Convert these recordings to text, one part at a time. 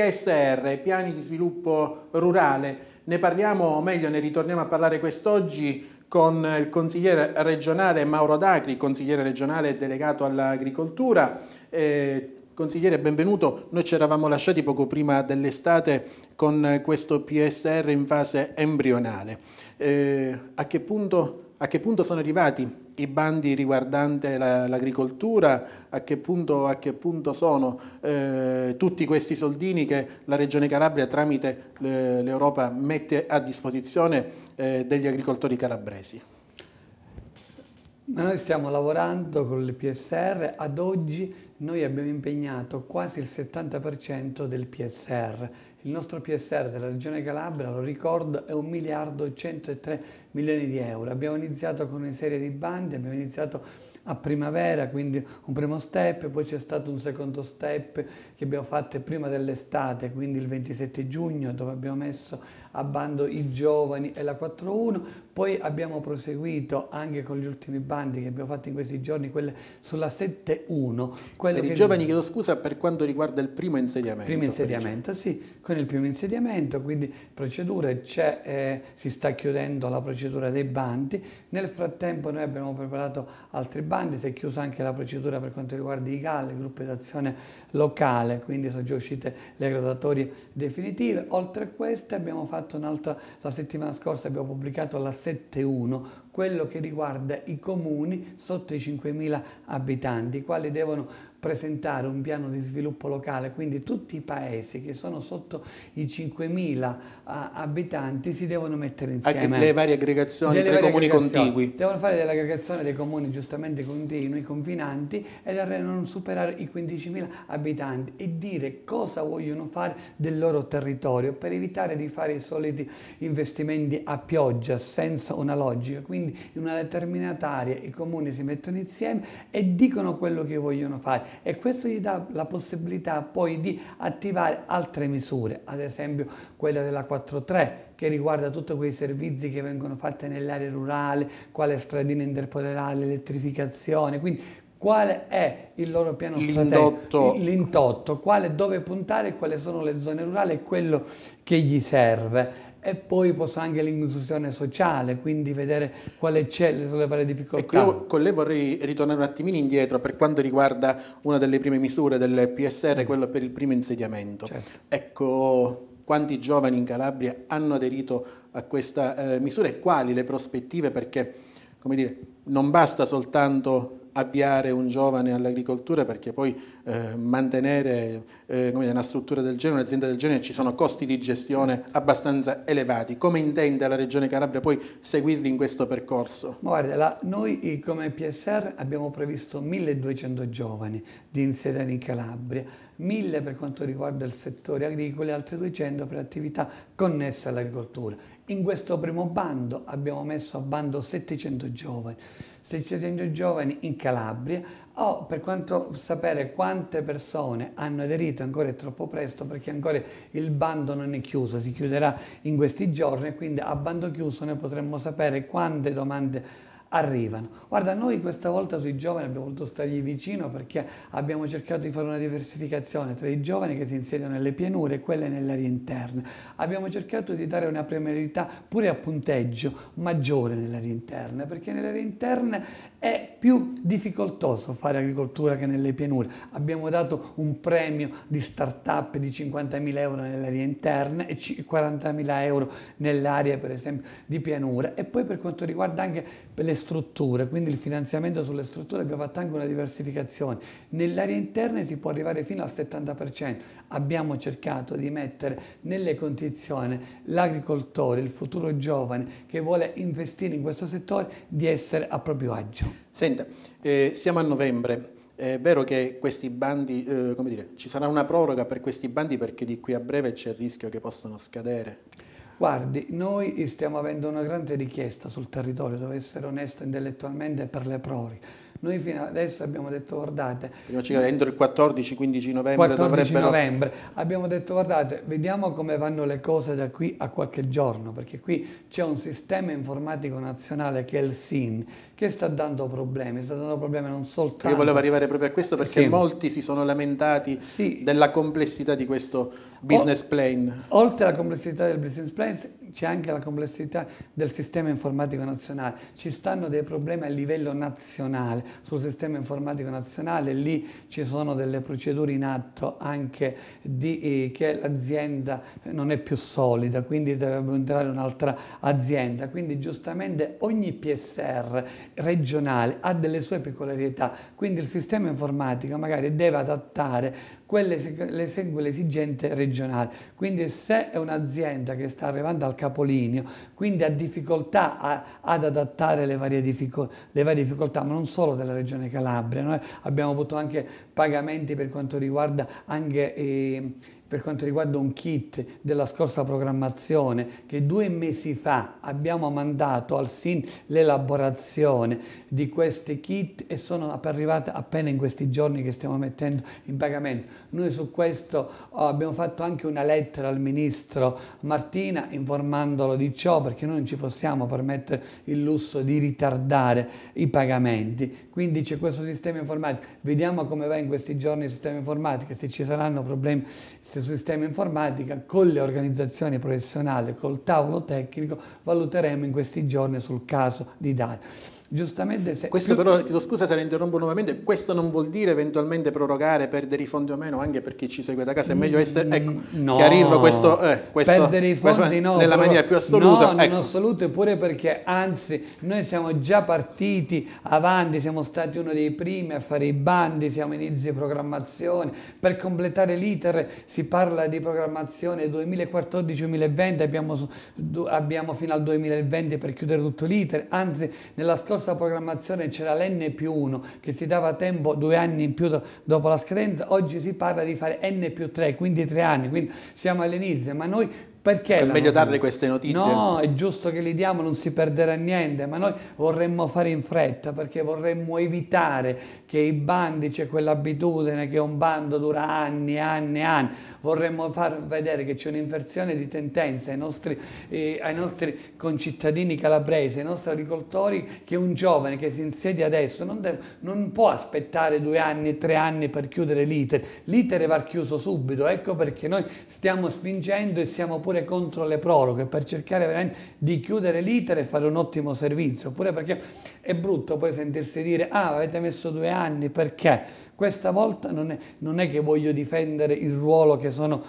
PSR, piani di sviluppo rurale, ne parliamo, o meglio ne ritorniamo a parlare quest'oggi con il consigliere regionale Mauro Dacri, consigliere regionale delegato all'agricoltura. Eh, Consigliere, benvenuto. Noi ci eravamo lasciati poco prima dell'estate con questo PSR in fase embrionale. Eh, a, che punto, a che punto sono arrivati i bandi riguardanti l'agricoltura, a, che punto, a che punto sono eh, tutti questi soldini che la Regione Calabria tramite l'Europa mette a disposizione eh, degli agricoltori calabresi? noi stiamo lavorando con il PSR, ad oggi noi abbiamo impegnato quasi il 70% del PSR, il nostro PSR della Regione Calabria, lo ricordo, è 1 miliardo e 103 milioni di euro. Abbiamo iniziato con una serie di bandi, abbiamo iniziato a primavera, quindi un primo step, poi c'è stato un secondo step che abbiamo fatto prima dell'estate, quindi il 27 giugno, dove abbiamo messo a bando i giovani e la 4.1, poi abbiamo proseguito anche con gli ultimi bandi che abbiamo fatto in questi giorni, quelle sulla 7.1. Per i giovani chiedo scusa per quanto riguarda il primo insediamento. Primo insediamento, sì quello il primo insediamento, quindi procedure c'è, eh, si sta chiudendo la procedura dei bandi, nel frattempo noi abbiamo preparato altri bandi, si è chiusa anche la procedura per quanto riguarda i GAL, gruppi d'azione locale, quindi sono già uscite le graduatorie definitive, oltre a queste abbiamo fatto un'altra, la settimana scorsa abbiamo pubblicato la 7.1, quello che riguarda i comuni sotto i 5.000 abitanti, i quali devono presentare un piano di sviluppo locale, quindi tutti i paesi che sono sotto i 5.000 abitanti si devono mettere insieme. Anche le varie aggregazioni tra i comuni contigui. Devono fare dell'aggregazione dei comuni giustamente continui, confinanti e non superare i 15.000 abitanti e dire cosa vogliono fare del loro territorio per evitare di fare i soliti investimenti a pioggia senza una logica. Quindi in una determinata area i comuni si mettono insieme e dicono quello che vogliono fare e questo gli dà la possibilità poi di attivare altre misure, ad esempio quella della 4.3 che riguarda tutti quei servizi che vengono fatti nell'area rurale, quale stradina interpoderale, elettrificazione, quindi qual è il loro piano strategico, l'intotto, quale, dove puntare, quali sono le zone rurali e quello che gli serve e poi posso anche l'inclusione sociale, quindi vedere quali sono le varie difficoltà. Ecco, io con lei vorrei ritornare un attimino indietro per quanto riguarda una delle prime misure del PSR, mm. quello per il primo insediamento. Certo. Ecco, quanti giovani in Calabria hanno aderito a questa eh, misura e quali le prospettive perché, come dire, non basta soltanto avviare un giovane all'agricoltura perché poi eh, mantenere eh, una struttura del genere, un'azienda del genere ci sono costi di gestione certo. abbastanza elevati. Come intende la Regione Calabria poi seguirli in questo percorso? Ma guarda, la, noi eh, come PSR abbiamo previsto 1200 giovani di insediare in Calabria, 1000 per quanto riguarda il settore agricolo e altri 200 per attività connesse all'agricoltura in questo primo bando abbiamo messo a bando 700 giovani, 700 giovani in Calabria. Oh, per quanto sapere quante persone hanno aderito ancora è troppo presto perché ancora il bando non è chiuso, si chiuderà in questi giorni, quindi a bando chiuso noi potremmo sapere quante domande arrivano. Guarda, noi questa volta sui giovani abbiamo voluto stargli vicino perché abbiamo cercato di fare una diversificazione tra i giovani che si insiedono nelle pianure e quelle nell'area interna. Abbiamo cercato di dare una premialità pure a punteggio maggiore nell'area interna, perché nell'area interna è più difficoltoso fare agricoltura che nelle pianure. Abbiamo dato un premio di start-up di 50.000 euro nell'area interna e 40.000 euro nell'area per esempio di pianura e poi per quanto riguarda anche le strutture, quindi il finanziamento sulle strutture abbiamo fatto anche una diversificazione. Nell'area interna si può arrivare fino al 70%. Abbiamo cercato di mettere nelle condizioni l'agricoltore, il futuro giovane che vuole investire in questo settore di essere a proprio agio. Senta, eh, siamo a novembre. È vero che questi bandi, eh, come dire, ci sarà una proroga per questi bandi perché di qui a breve c'è il rischio che possano scadere? Guardi, noi stiamo avendo una grande richiesta sul territorio, devo essere onesto intellettualmente, per le prori. Noi fino adesso abbiamo detto guardate... entro il 14-15 novembre 14 dovrebbero... novembre. Abbiamo detto guardate, vediamo come vanno le cose da qui a qualche giorno, perché qui c'è un sistema informatico nazionale che è il SIN, che sta dando problemi, sta dando problemi non soltanto... Io volevo arrivare proprio a questo perché sì. molti si sono lamentati sì. della complessità di questo business o, plan. Oltre alla complessità del business plan, c'è anche la complessità del sistema informatico nazionale, ci stanno dei problemi a livello nazionale sul sistema informatico nazionale, lì ci sono delle procedure in atto anche di, eh, che l'azienda non è più solida, quindi dovrebbe entrare un'altra azienda, quindi giustamente ogni PSR regionale ha delle sue peculiarità, quindi il sistema informatico magari deve adattare quelle segue l'esigente regionale. Quindi se è un'azienda che sta arrivando al capolineo, quindi ha difficoltà a, ad adattare le varie, le varie, difficoltà, ma non solo della regione Calabria, noi abbiamo avuto anche pagamenti per quanto riguarda anche... Eh, per quanto riguarda un kit della scorsa programmazione che due mesi fa abbiamo mandato al SIN l'elaborazione di questi kit e sono arrivate appena in questi giorni che stiamo mettendo in pagamento. Noi su questo oh, abbiamo fatto anche una lettera al Ministro Martina informandolo di ciò perché noi non ci possiamo permettere il lusso di ritardare i pagamenti quindi c'è questo sistema informatico. Vediamo come va in questi giorni il sistema informatico, se ci saranno problemi sul sistema informatico, con le organizzazioni professionali, col tavolo tecnico, valuteremo in questi giorni sul caso di Dario giustamente... Se questo più... però, ti do scusa se la interrompo nuovamente, questo non vuol dire eventualmente prorogare, perdere i fondi o meno anche per chi ci segue da casa, è meglio essere... Mm, ecco, no, chiarirlo questo, eh, questo... Perdere i fondi questo, no. Nella però, maniera più assoluta. No, ecco. in assoluto, eppure perché anzi noi siamo già partiti avanti, siamo stati uno dei primi a fare i bandi, siamo inizi di programmazione, per completare l'iter si parla di programmazione 2014-2020, abbiamo, abbiamo fino al 2020 per chiudere tutto l'iter, anzi nella scorsa nostra programmazione c'era l'N più 1 che si dava tempo due anni in più dopo la scadenza, oggi si parla di fare N più 3, quindi tre anni, quindi siamo all'inizio, ma noi perché è meglio darle queste notizie. No, è giusto che le diamo, non si perderà niente, ma noi vorremmo fare in fretta perché vorremmo evitare che i bandi, c'è quell'abitudine che un bando dura anni, e anni, e anni, vorremmo far vedere che c'è un'inversione di tendenza ai nostri, eh, ai nostri concittadini calabresi, ai nostri agricoltori, che un giovane che si insiede adesso non, deve, non può aspettare due anni, tre anni per chiudere l'iter, l'iter va chiuso subito, ecco perché noi stiamo spingendo e siamo pure oppure contro le proroghe per cercare veramente di chiudere l'iter e fare un ottimo servizio, oppure perché è brutto poi sentirsi dire ah avete messo due anni perché? Questa volta non è, non è che voglio difendere il ruolo che sono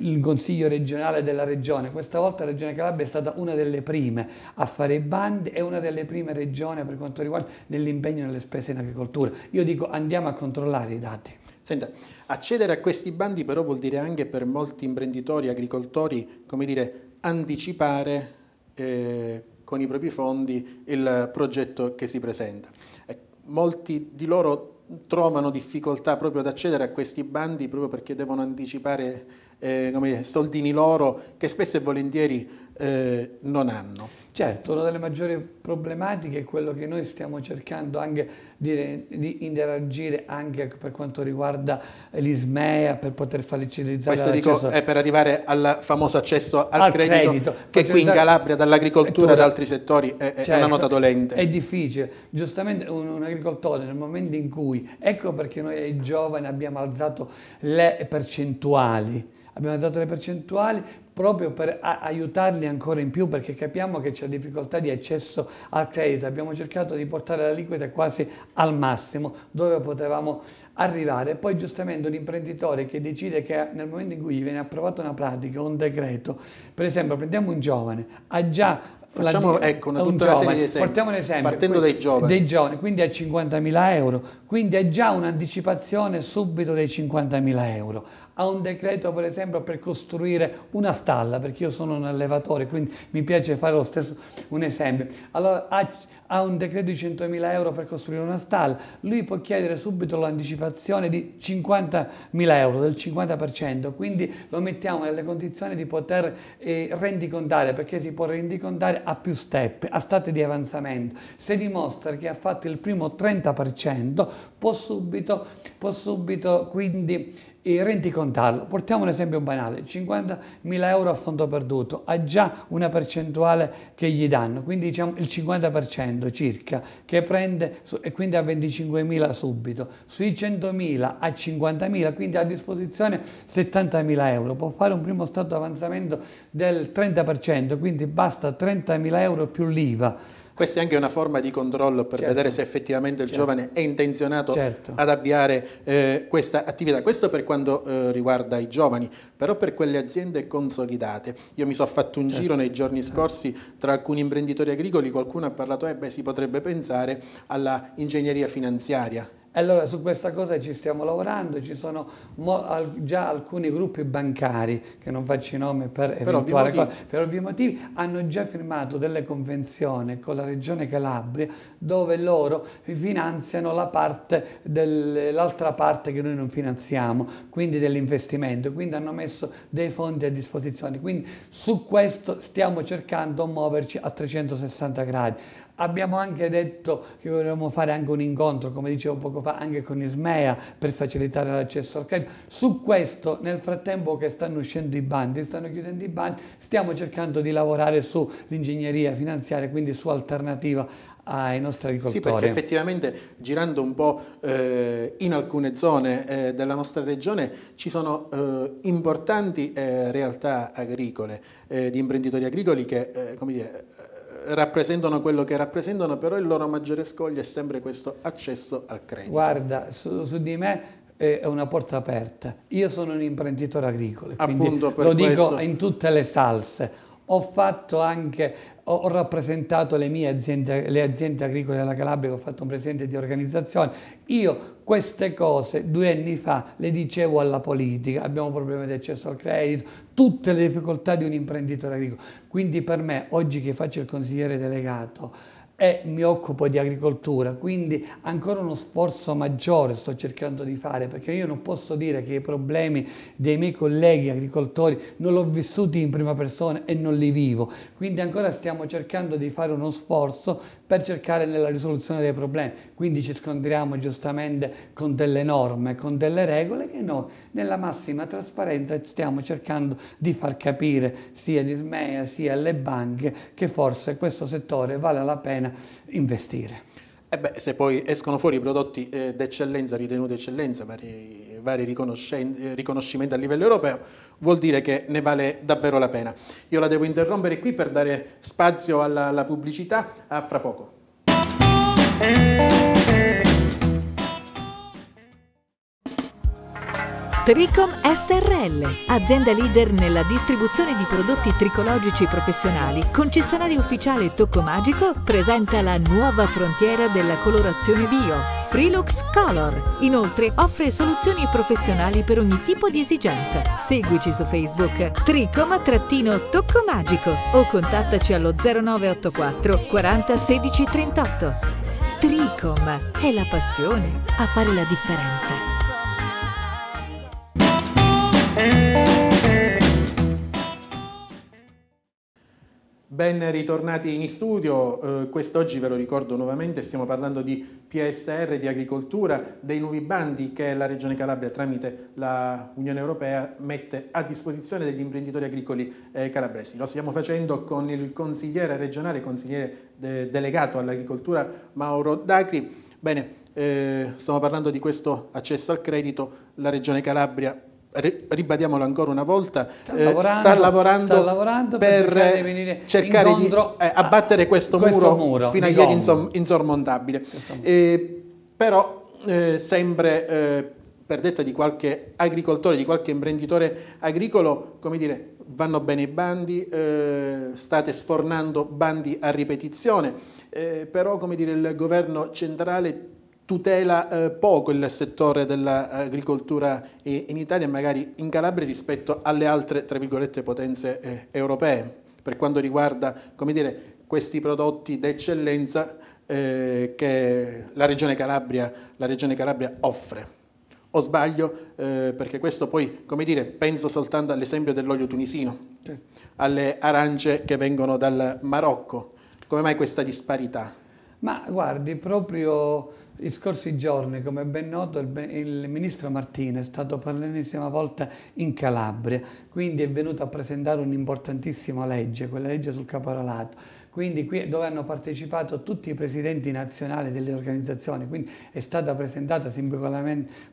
il consiglio regionale della regione. Questa volta la Regione Calabria è stata una delle prime a fare i bandi e una delle prime regioni per quanto riguarda nell'impegno nelle spese in agricoltura. Io dico andiamo a controllare i dati. Senta, accedere a questi bandi però vuol dire anche per molti imprenditori, agricoltori, come dire, anticipare eh, con i propri fondi il progetto che si presenta. Eh, molti di loro trovano difficoltà proprio ad accedere a questi bandi proprio perché devono anticipare eh, dire, soldini loro che spesso e volentieri eh, non hanno. Certo, una delle maggiori problematiche è quello che noi stiamo cercando anche di, di interagire anche per quanto riguarda l'ISMEA per poter facilitare Questo dico, è per arrivare al famoso accesso al, al credito, credito, che qui in Calabria dall'agricoltura e da altri settori è, certo, è, una certo, nota dolente. È difficile, giustamente un, un, agricoltore nel momento in cui, ecco perché noi ai giovani abbiamo alzato le percentuali, abbiamo dato le percentuali proprio per aiutarli ancora in più perché capiamo che c'è difficoltà di accesso al credito, abbiamo cercato di portare la liquida quasi al massimo dove potevamo arrivare. Poi giustamente un imprenditore che decide che nel momento in cui gli viene approvata una pratica, un decreto, per esempio prendiamo un giovane, ha già Facciamo ecco, una, un giovane, portiamo un esempio, partendo dai giovani. dei giovani, quindi a 50.000 euro, quindi ha già un'anticipazione subito dei 50.000 euro, a un decreto per esempio per costruire una stalla, perché io sono un allevatore, quindi mi piace fare lo stesso un esempio. Allora ha, un decreto di 100.000 euro per costruire una stalla, lui può chiedere subito l'anticipazione di 50.000 euro, del 50%, quindi lo mettiamo nelle condizioni di poter eh, rendicontare, perché si può rendicontare a più step, a stati di avanzamento. Se dimostra che ha fatto il primo 30%, può subito, può subito quindi e rendicontarlo. Portiamo un esempio banale, 50.000 euro a fondo perduto, ha già una percentuale che gli danno, quindi diciamo il 50% circa, che prende e quindi ha 25.000 subito, sui 100.000 a 50.000, quindi ha a disposizione 70.000 euro, può fare un primo stato avanzamento del 30%, quindi basta 30.000 euro più l'IVA questa è anche una forma di controllo per certo. vedere se effettivamente il certo. giovane è intenzionato certo. ad avviare eh, questa attività. Questo per quanto eh, riguarda i giovani, però per quelle aziende consolidate. Io mi sono fatto un giro certo. nei giorni scorsi tra alcuni imprenditori agricoli, qualcuno ha parlato, eh si potrebbe pensare alla ingegneria finanziaria allora su questa cosa ci stiamo lavorando, ci sono già alcuni gruppi bancari, che non faccio i nomi per eventuali cose, per ovvi motivi, hanno già firmato delle convenzioni con la regione Calabria dove loro finanziano la parte l'altra parte che noi non finanziamo, quindi dell'investimento, quindi hanno messo dei fondi a disposizione. Quindi su questo stiamo cercando di muoverci a 360 gradi. Abbiamo anche detto che volevamo fare anche un incontro, come dicevo poco fa, anche con Ismea per facilitare l'accesso al credito. Su questo, nel frattempo che stanno uscendo i bandi, stanno chiudendo i bandi, stiamo cercando di lavorare sull'ingegneria finanziaria, quindi su alternativa ai nostri agricoltori. Sì, perché effettivamente girando un po' eh, in alcune zone eh, della nostra regione ci sono eh, importanti eh, realtà agricole, eh, di imprenditori agricoli che, eh, come dire, rappresentano quello che rappresentano, però il loro maggiore scoglio è sempre questo accesso al credito. Guarda, su, su di me è una porta aperta. Io sono un imprenditore agricolo, Appunto, lo questo... dico in tutte le salse ho fatto anche, ho, rappresentato le mie aziende, le aziende agricole della Calabria, ho fatto un presidente di organizzazione. Io queste cose due anni fa le dicevo alla politica, abbiamo problemi di accesso al credito, tutte le difficoltà di un imprenditore agricolo. Quindi per me, oggi che faccio il consigliere delegato, e mi occupo di agricoltura, quindi ancora uno sforzo maggiore sto cercando di fare perché io non posso dire che i problemi dei miei colleghi agricoltori non l'ho vissuti in prima persona e non li vivo, quindi ancora stiamo cercando di fare uno sforzo per cercare nella risoluzione dei problemi, quindi ci scontriamo giustamente con delle norme, con delle regole che noi nella massima trasparenza stiamo cercando di far capire sia di Smea sia alle banche che forse questo settore vale la pena investire. Eh beh, se poi escono fuori i prodotti eh, d'eccellenza, ritenuti eccellenza, vari, vari eh, riconoscimenti a livello europeo, vuol dire che ne vale davvero la pena. Io la devo interrompere qui per dare spazio alla, alla pubblicità, a fra poco. Tricom SRL, azienda leader nella distribuzione di prodotti tricologici professionali, concessionario ufficiale Tocco Magico, presenta la nuova frontiera della colorazione bio, Freelux Color. Inoltre offre soluzioni professionali per ogni tipo di esigenza. Seguici su Facebook tricom-tocco magico o contattaci allo 0984 40 16 38. Tricom è la passione a fare la differenza. Ben ritornati in studio, eh, quest'oggi ve lo ricordo nuovamente, stiamo parlando di PSR, di agricoltura, dei nuovi bandi che la Regione Calabria tramite la Unione Europea mette a disposizione degli imprenditori agricoli eh, calabresi. Lo stiamo facendo con il consigliere regionale, consigliere de delegato all'agricoltura Mauro Dacri. Bene, eh, stiamo parlando di questo accesso al credito, la Regione Calabria ribadiamolo ancora una volta, sta, eh, lavorando, sta, lavorando, sta lavorando, per, per cercare di, venire cercare di eh, abbattere questo, questo muro, muro, fino a ieri insom insormontabile. Eh, però eh, sempre eh, per detta di qualche agricoltore, di qualche imprenditore agricolo, come dire, vanno bene i bandi, state sfornando bandi a ripetizione, però come dire, il governo centrale tutela eh, poco il settore dell'agricoltura eh, in Italia e magari in Calabria rispetto alle altre potenze eh, europee per quanto riguarda dire, questi prodotti d'eccellenza eh, che la regione, Calabria, la regione, Calabria, offre. O sbaglio eh, perché questo poi, come dire, penso soltanto all'esempio dell'olio tunisino, sì. alle arance che vengono dal Marocco. Come mai questa disparità? Ma guardi, proprio i scorsi giorni, come ben noto, il, il, ministro Martino è stato per l'ennesima volta in Calabria, quindi è venuto a presentare un'importantissima legge, quella legge sul caporalato. Quindi qui dove hanno partecipato tutti i presidenti nazionali delle organizzazioni, quindi è stata presentata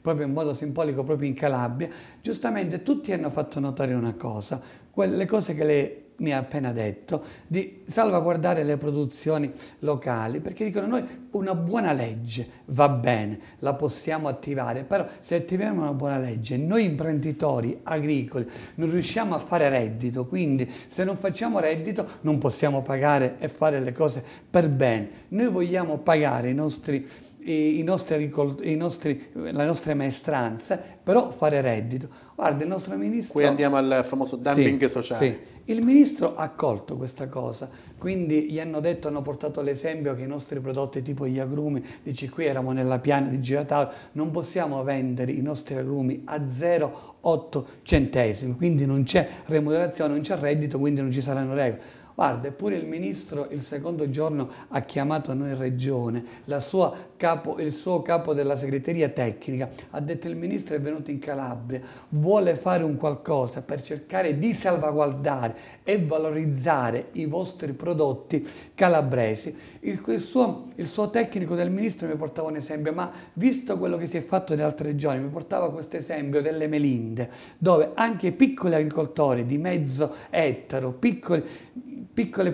proprio in modo simbolico proprio in Calabria, giustamente tutti hanno fatto notare una cosa, quelle cose che le mi ha appena detto, di salvaguardare le produzioni locali, perché dicono noi una buona legge va bene, la possiamo attivare, però se attiviamo una buona legge, noi imprenditori agricoli non riusciamo a fare reddito, quindi se non facciamo reddito non possiamo pagare e fare le cose per bene. Noi vogliamo pagare i nostri i nostri, i nostri, la nostra maestranza, però fare reddito. Guarda, il nostro ministro... Qui andiamo al famoso dumping sì, sociale. Sì. Il ministro ha accolto questa cosa, quindi gli hanno detto, hanno portato l'esempio che i nostri prodotti tipo gli agrumi, dici qui eravamo nella piana di Girataro, non possiamo vendere i nostri agrumi a 0,8 centesimi, quindi non c'è remunerazione, non c'è reddito, quindi non ci saranno regole. Guarda, eppure il ministro il secondo giorno ha chiamato a noi regione, capo, il suo capo della segreteria tecnica, ha detto il ministro è venuto in Calabria, vuole fare un qualcosa per cercare di salvaguardare e valorizzare i vostri prodotti calabresi. Il, il, suo, il suo tecnico del ministro mi portava un esempio, ma visto quello che si è fatto in altre regioni, mi portava questo esempio delle melinde, dove anche piccoli agricoltori di mezzo ettaro, piccoli piccole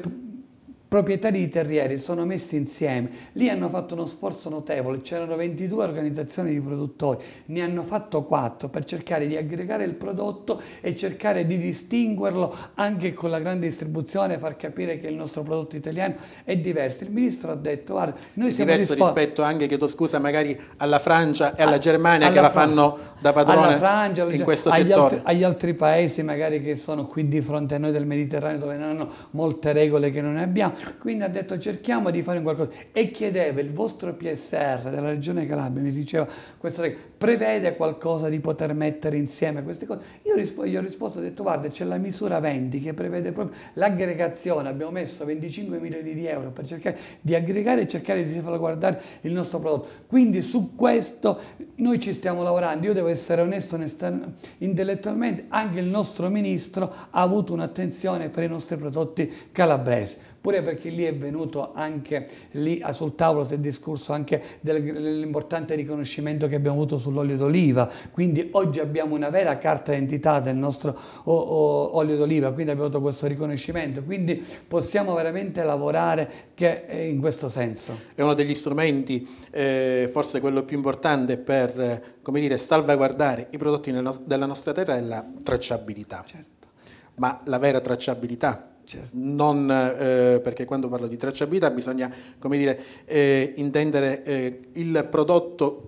proprietari di terrieri sono messi insieme, lì hanno fatto uno sforzo notevole, c'erano 22 organizzazioni di produttori, ne hanno fatto 4 per cercare di aggregare il prodotto e cercare di distinguerlo anche con la grande distribuzione, far capire che il nostro prodotto italiano è diverso. Il ministro ha detto, guarda, noi siamo diverso rispetto anche, chiedo scusa, magari alla Francia e alla a, ah, Germania alla che Fran la fanno da padrone alla Francia, in questo agli settore. Altri, agli altri paesi magari che sono qui di fronte a noi del Mediterraneo dove non hanno molte regole che non abbiamo. Quindi ha detto cerchiamo di fare qualcosa e chiedeva il vostro PSR della regione Calabria, mi diceva questo prevede qualcosa di poter mettere insieme queste cose. Io rispo, gli ho risposto, ho detto guarda c'è la misura 20 che prevede proprio l'aggregazione, abbiamo messo 25 milioni di euro per cercare di aggregare e cercare di salvaguardare il nostro prodotto. Quindi su questo noi ci stiamo lavorando, io devo essere onesto, onesto intellettualmente, anche il nostro ministro ha avuto un'attenzione per i nostri prodotti calabresi, pure perché perché lì è venuto anche lì sul tavolo si è discorso anche dell'importante riconoscimento che abbiamo avuto sull'olio d'oliva, quindi oggi abbiamo una vera carta d'identità del nostro olio d'oliva, quindi abbiamo avuto questo riconoscimento, quindi possiamo veramente lavorare eh, in questo senso. È uno degli strumenti, eh, forse quello più importante per come dire, salvaguardare i prodotti della nostra terra è la tracciabilità. Certo. Ma la vera tracciabilità cioè, non, eh, perché quando parlo di tracciabilità bisogna dire, eh, intendere eh, il prodotto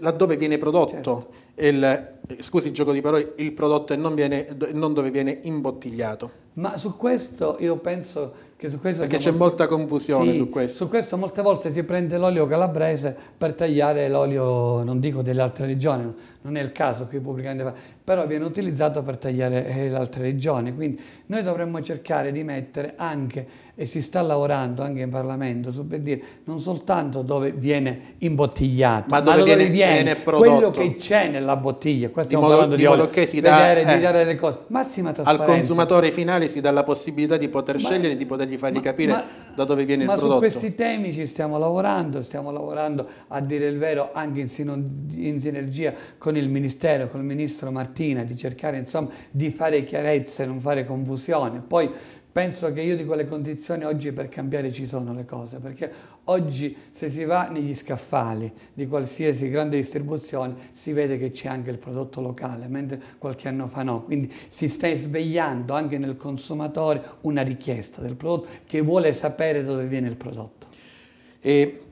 laddove viene prodotto certo il, scusi il gioco di parole, il prodotto e non, viene, non dove viene imbottigliato. Ma su questo io penso che su questo... Perché c'è molta confusione sì, su questo. Su questo molte volte si prende l'olio calabrese per tagliare l'olio, non dico delle altre regioni, non è il caso qui pubblicamente, però viene utilizzato per tagliare eh, le altre regioni. Quindi noi dovremmo cercare di mettere anche, e si sta lavorando anche in Parlamento, su per dire, non soltanto dove viene imbottigliato, ma dove, ma dove viene, viene quello che c'è nella nella bottiglia, qua stiamo modo, parlando di, di olio, che si vedere, dà, eh, dare le cose, massima trasparenza. Al consumatore finale si dà la possibilità di poter ma, scegliere, di potergli fargli ma, capire ma, da dove viene il prodotto. Ma su questi temi ci stiamo lavorando, stiamo lavorando a dire il vero anche in, sin in sinergia con il Ministero, con il Ministro Martina, di cercare insomma di fare chiarezza e non fare confusione. Poi penso che io di quelle condizioni oggi per cambiare ci sono le cose, perché oggi se si va negli scaffali di qualsiasi grande distribuzione si vede che c'è anche il prodotto locale, mentre qualche anno fa no, quindi si sta svegliando anche nel consumatore una richiesta del prodotto che vuole sapere dove viene il prodotto. E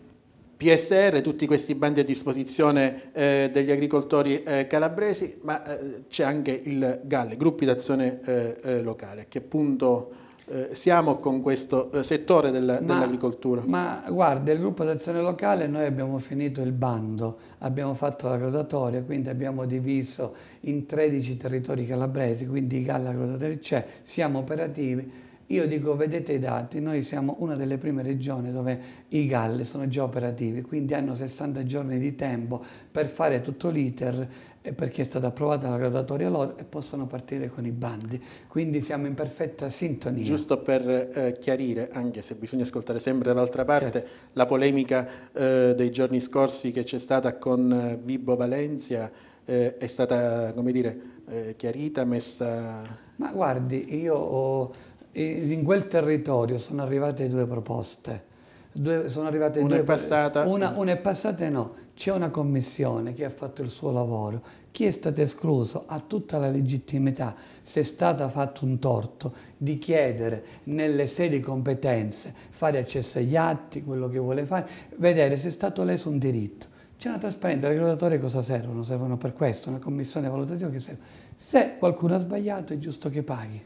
PSR, tutti questi bandi a disposizione eh, degli agricoltori eh, calabresi, ma eh, c'è anche il GAL, Gruppi d'Azione eh, eh, Locale. A che punto eh, siamo con questo eh, settore del, dell'agricoltura? Ma guarda, il gruppo d'azione locale noi abbiamo finito il bando, abbiamo fatto la graduatoria, quindi abbiamo diviso in 13 territori calabresi, quindi Galla Graduatoria c'è, siamo operativi io dico, vedete i dati, noi siamo una delle prime regioni dove i GAL sono già operativi, quindi hanno 60 giorni di tempo per fare tutto l'iter eh, perché è stata approvata la graduatoria loro e possono partire con i bandi. Quindi siamo in perfetta sintonia. Giusto per eh, chiarire, anche se bisogna ascoltare sempre dall'altra parte, certo. la polemica eh, dei giorni scorsi che c'è stata con eh, Vibo Valencia eh, è stata, come dire, eh, chiarita, messa... Ma guardi, io... Ho in quel territorio sono arrivate due proposte. Due, sono arrivate una due, è passata. Una, una è passata e no. C'è una commissione che ha fatto il suo lavoro. Chi è stato escluso ha tutta la legittimità, se è stato fatto un torto, di chiedere nelle sedi competenze, fare accesso agli atti, quello che vuole fare, vedere se è stato leso un diritto. C'è una trasparenza, i regolatori cosa servono? Servono per questo, una commissione valutativa che serve. Se qualcuno ha sbagliato è giusto che paghi.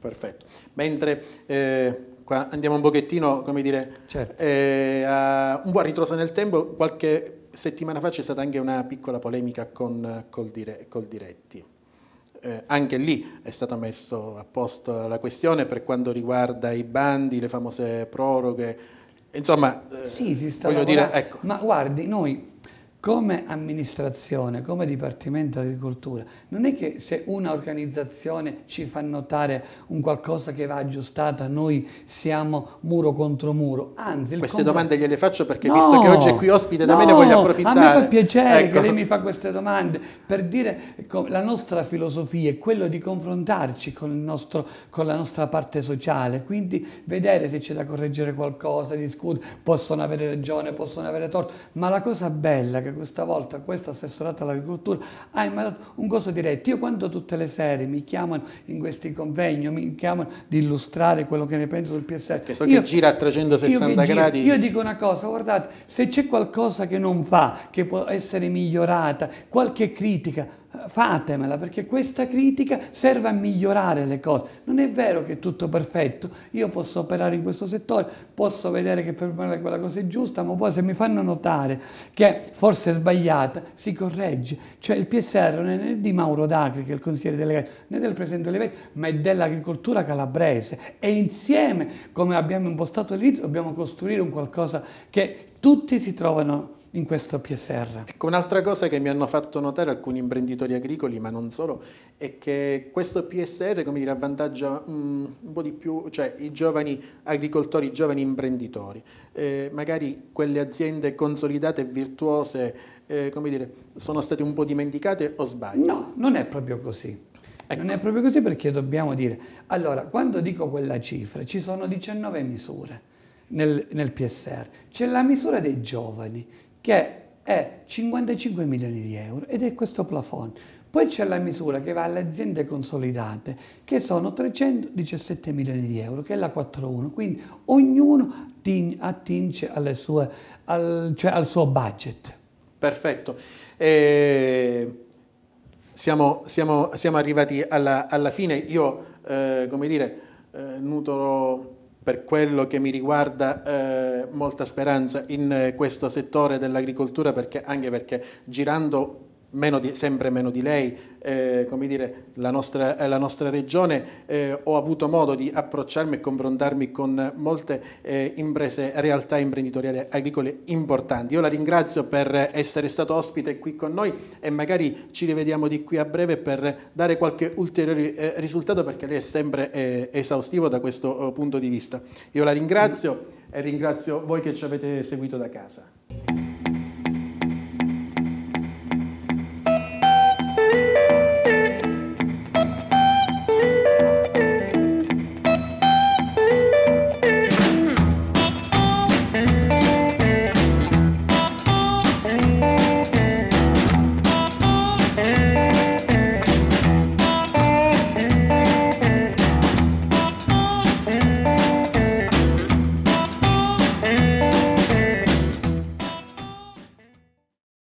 Perfetto. Mentre eh, andiamo un pochettino, come dire, certo. eh, a, un po' a ritroso nel tempo, qualche settimana fa c'è stata anche una piccola polemica con col, dire, col Diretti. Eh, anche lì è stata messa a posto la questione per quanto riguarda i bandi, le famose proroghe. Insomma, eh, sì, si sta voglio lavorando. dire, ecco. Ma guardi, noi come amministrazione, come Dipartimento Agricoltura, non è che se una organizzazione ci fa notare un qualcosa che va aggiustata, noi siamo muro contro muro, anzi... Queste domande gliele faccio perché no, visto che oggi è qui ospite da no, me ne voglio approfittare. A me fa piacere ecco. che lei mi fa queste domande, per dire la nostra filosofia è quella di confrontarci con, nostro, con la nostra parte sociale, quindi vedere se c'è da correggere qualcosa, discutere, possono avere ragione, possono avere torto, ma la cosa bella che che questa volta questo assessorato all'agricoltura ha immaginato un coso diretto. Io quando tutte le sere mi chiamano in questi convegni, mi chiamano di illustrare quello che ne penso sul PSR. Che so io, che gira a 360 io gradi. io dico una cosa, guardate, se c'è qualcosa che non va, che può essere migliorata, qualche critica, fatemela perché questa critica serve a migliorare le cose. Non è vero che è tutto perfetto, io posso operare in questo settore, posso vedere che per me quella cosa è giusta, ma poi se mi fanno notare che forse è sbagliata, si corregge. Cioè il PSR non è né di Mauro Dacri, che è il consigliere delegato, né del Presidente Olivetti, ma è dell'agricoltura calabrese. E insieme, come abbiamo impostato all'inizio, dobbiamo costruire un qualcosa che tutti si trovano in questo PSR. Ecco, un'altra cosa che mi hanno fatto notare alcuni imprenditori agricoli, ma non solo, è che questo PSR come dire, avvantaggia um, un po' di più cioè, i giovani agricoltori, i giovani imprenditori, eh, magari quelle aziende consolidate e virtuose eh, come dire, sono state un po' dimenticate o sbaglio? No, non è proprio così. Ecco. Non è proprio così perché dobbiamo dire, allora quando dico quella cifra ci sono 19 misure nel, nel PSR, c'è la misura dei giovani, che è 55 milioni di euro ed è questo plafond. Poi c'è la misura che va alle aziende consolidate, che sono 317 milioni di euro, che è la 4.1, quindi ognuno attinge sue, al, cioè al, suo budget. Perfetto. Eh, siamo, siamo, siamo, arrivati alla, alla, fine. Io, eh, come dire, eh, nutro per quello che mi riguarda eh, molta speranza in eh, questo settore dell'agricoltura perché, anche perché girando Meno di, sempre meno di lei, eh, come dire, la nostra, eh, la nostra regione, eh, ho avuto modo di approcciarmi e confrontarmi con molte eh, imprese, realtà imprenditoriali agricole importanti. Io la ringrazio per essere stato ospite qui con noi e magari ci rivediamo di qui a breve per dare qualche ulteriore eh, risultato perché lei è sempre eh, esaustivo da questo punto di vista. Io la ringrazio e ringrazio voi che ci avete seguito da casa.